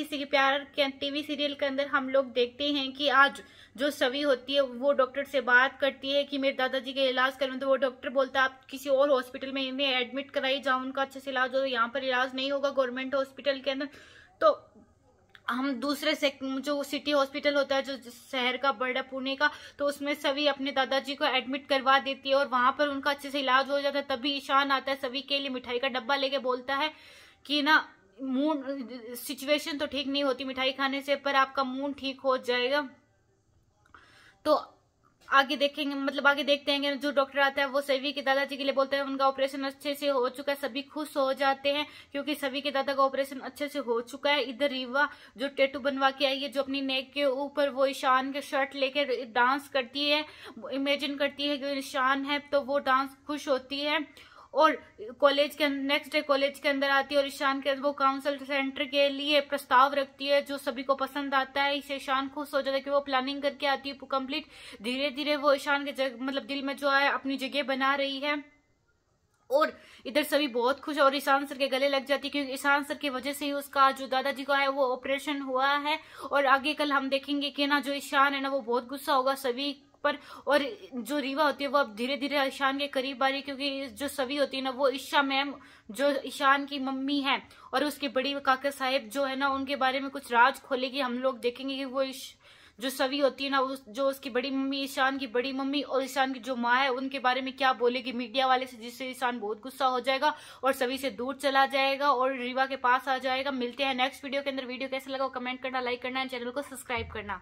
किसी के प्यार के टीवी सीरियल के अंदर हम लोग देखते हैं कि आज जो सवी होती है वो डॉक्टर से बात करती है कि मेरे दादाजी का इलाज करवाएं तो वो डॉक्टर बोलता है आप किसी और हॉस्पिटल में इन्हें एडमिट कराई जाओ उनका अच्छे से इलाज हो यहाँ पर इलाज नहीं होगा गवर्नमेंट हॉस्पिटल के अंदर तो हम दूसरे से जो सिटी हॉस्पिटल होता है जो शहर का बड़ा पुणे का तो उसमें सभी अपने दादाजी को एडमिट करवा देती है और वहां पर उनका अच्छे से इलाज हो जाता है तभी ईशान आता है सभी के लिए मिठाई का डब्बा लेके बोलता है कि ना मूड सिचुएशन तो ठीक नहीं होती मिठाई खाने से पर आपका मूड ठीक हो जाएगा तो आगे देखेंगे मतलब आगे देखते हैं जो डॉक्टर आता है वो सभी के दादाजी के लिए बोलते हैं उनका ऑपरेशन अच्छे से हो चुका है सभी खुश हो जाते हैं क्योंकि सभी के दादा का ऑपरेशन अच्छे से हो चुका है इधर रीवा जो टेटू बनवा के आई है जो अपनी नेक के ऊपर वो ईशान के शर्ट लेकर डांस करती है इमेजिन करती है कि ईशान है तो वो डांस खुश होती है और कॉलेज के नेक्स्ट डे कॉलेज के अंदर आती है और ईशान के वो काउंसिल सेंटर के लिए प्रस्ताव रखती है जो सभी को पसंद आता है इसे ईशान खुश हो जाता है कि वो प्लानिंग करके आती है कंप्लीट धीरे धीरे वो ईशान के जग, मतलब दिल में जो है अपनी जगह बना रही है और इधर सभी बहुत खुश और ईशान सर के गले लग जाती है क्योंकि ईशान सर की वजह से ही उसका जो दादाजी का है वो ऑपरेशन हुआ है और आगे कल हम देखेंगे कि ना जो ईशान है ना वो बहुत गुस्सा होगा सभी पर और जो रीवा होती है वो अब धीरे धीरे ईशान के करीब आ रही है क्योंकि जो सभी होती है ना वो ईशा मैम जो ईशान की मम्मी है और उसके बड़ी काका साहेब जो है ना उनके बारे में कुछ राज खोलेगी हम लोग देखेंगे कि वो इश... जो सवी होती है ना उस जो उसकी बड़ी मम्मी ईशान की बड़ी मम्मी और ईशान की जो माँ है उनके बारे में क्या बोलेगी मीडिया वाले से जिससे ईशान बहुत गुस्सा हो जाएगा और सभी से दूर चला जाएगा और रीवा के पास आ जाएगा मिलते हैं नेक्स्ट वीडियो के अंदर वीडियो कैसे लगा कमेंट करना लाइक करना चैनल को सब्सक्राइब करना